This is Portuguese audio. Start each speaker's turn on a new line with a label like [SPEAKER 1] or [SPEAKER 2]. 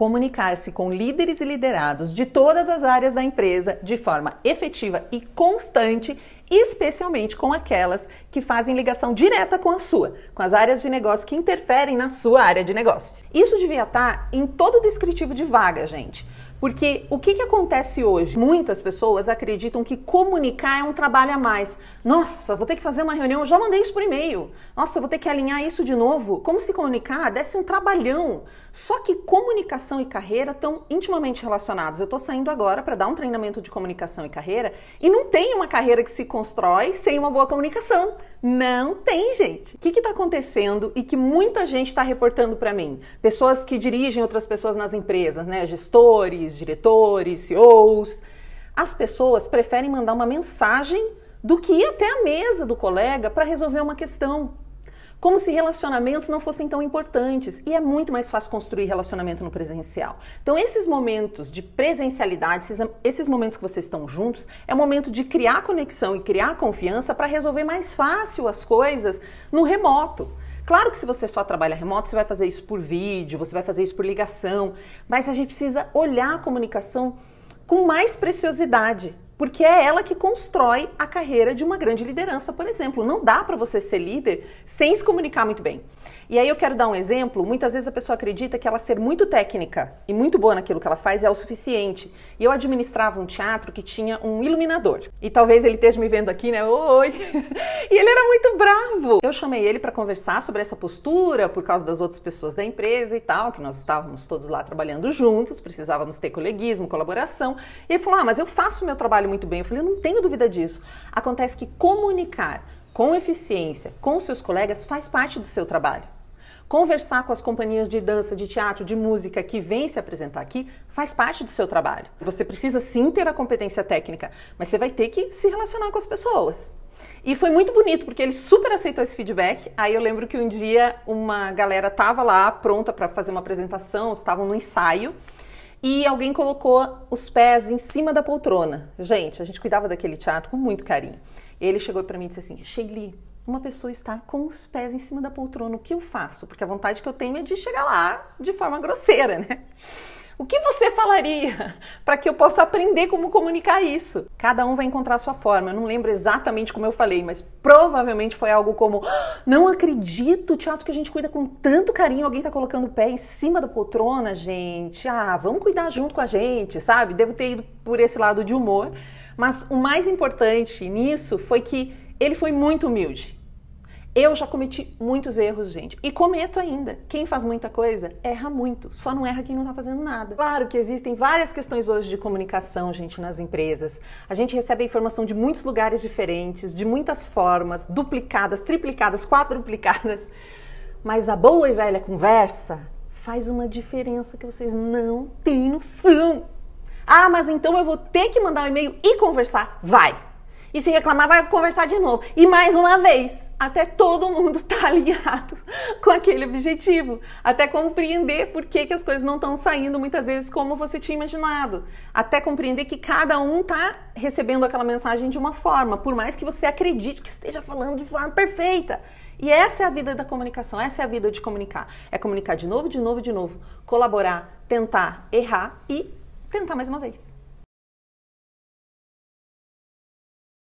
[SPEAKER 1] comunicar-se com líderes e liderados de todas as áreas da empresa de forma efetiva e constante, especialmente com aquelas que fazem ligação direta com a sua, com as áreas de negócio que interferem na sua área de negócio. Isso devia estar em todo o descritivo de vaga, gente. Porque o que, que acontece hoje? Muitas pessoas acreditam que comunicar é um trabalho a mais. Nossa, vou ter que fazer uma reunião, já mandei isso por e-mail. Nossa, vou ter que alinhar isso de novo. Como se comunicar desse um trabalhão. Só que comunicação e carreira estão intimamente relacionados. Eu estou saindo agora para dar um treinamento de comunicação e carreira e não tem uma carreira que se constrói sem uma boa comunicação. Não tem, gente. O que está acontecendo e que muita gente está reportando para mim? Pessoas que dirigem outras pessoas nas empresas, né? Gestores, diretores, diretores, CEOs, as pessoas preferem mandar uma mensagem do que ir até a mesa do colega para resolver uma questão. Como se relacionamentos não fossem tão importantes e é muito mais fácil construir relacionamento no presencial. Então, esses momentos de presencialidade, esses, esses momentos que vocês estão juntos, é momento de criar conexão e criar confiança para resolver mais fácil as coisas no remoto. Claro que se você só trabalha remoto, você vai fazer isso por vídeo, você vai fazer isso por ligação, mas a gente precisa olhar a comunicação com mais preciosidade porque é ela que constrói a carreira de uma grande liderança, por exemplo. Não dá para você ser líder sem se comunicar muito bem. E aí eu quero dar um exemplo. Muitas vezes a pessoa acredita que ela ser muito técnica e muito boa naquilo que ela faz é o suficiente. E eu administrava um teatro que tinha um iluminador. E talvez ele esteja me vendo aqui, né? Oi! e ele era muito bravo. Eu chamei ele para conversar sobre essa postura por causa das outras pessoas da empresa e tal, que nós estávamos todos lá trabalhando juntos, precisávamos ter coleguismo, colaboração. E ele falou: Ah, mas eu faço meu trabalho muito bem. Eu falei, eu não tenho dúvida disso. Acontece que comunicar com eficiência com seus colegas faz parte do seu trabalho. Conversar com as companhias de dança, de teatro, de música que vem se apresentar aqui faz parte do seu trabalho. Você precisa sim ter a competência técnica, mas você vai ter que se relacionar com as pessoas. E foi muito bonito, porque ele super aceitou esse feedback. Aí eu lembro que um dia uma galera tava lá pronta para fazer uma apresentação, estavam no ensaio e alguém colocou os pés em cima da poltrona. Gente, a gente cuidava daquele teatro com muito carinho. Ele chegou para mim e disse assim: Sheili, uma pessoa está com os pés em cima da poltrona, o que eu faço? Porque a vontade que eu tenho é de chegar lá de forma grosseira, né? O que você falaria para que eu possa aprender como comunicar isso? Cada um vai encontrar a sua forma. Eu não lembro exatamente como eu falei, mas provavelmente foi algo como: ah, "Não acredito, teatro que a gente cuida com tanto carinho, alguém tá colocando o pé em cima da poltrona, gente. Ah, vamos cuidar junto com a gente", sabe? Devo ter ido por esse lado de humor, mas o mais importante nisso foi que ele foi muito humilde. Eu já cometi muitos erros, gente, e cometo ainda. Quem faz muita coisa erra muito, só não erra quem não está fazendo nada. Claro que existem várias questões hoje de comunicação, gente, nas empresas. A gente recebe a informação de muitos lugares diferentes, de muitas formas, duplicadas, triplicadas, quadruplicadas. Mas a boa e velha conversa faz uma diferença que vocês não têm noção. Ah, mas então eu vou ter que mandar um e-mail e conversar. Vai! E se reclamar, vai conversar de novo. E mais uma vez, até todo mundo tá alinhado com aquele objetivo. Até compreender por que, que as coisas não estão saindo muitas vezes como você tinha imaginado. Até compreender que cada um está recebendo aquela mensagem de uma forma, por mais que você acredite que esteja falando de forma perfeita. E essa é a vida da comunicação, essa é a vida de comunicar. É comunicar de novo, de novo, de novo. Colaborar, tentar, errar e tentar mais uma vez.